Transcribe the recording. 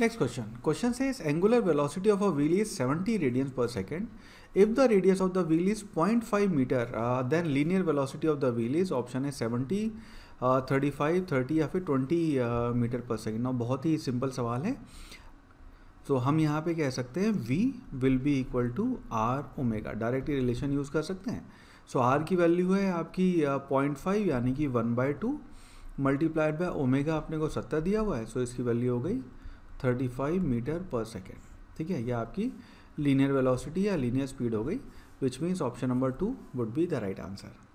next question question से इस angular velocity of a wheel is 70 radians per second if the radius of the wheel is 0.5 metre then linear velocity of the wheel is option है 70, 35, 30 या फिर 20 metre पर second ना बहुत ही simple सवाल है तो हम यहाँ पे कह सकते हैं v will be equal to r omega direct relation use कर सकते हैं सो so, r की वैल्यू है आपकी पॉइंट uh, यानी कि one by multiplied by omega आपने को सत्तर दिया हुआ है सो so, इसकी वैल्यू हो गई 35 मीटर पर सेकेंड ठीक है यह आपकी लीनियर वेलोसिटी या लीनियर स्पीड हो गई which means option number two would be the right answer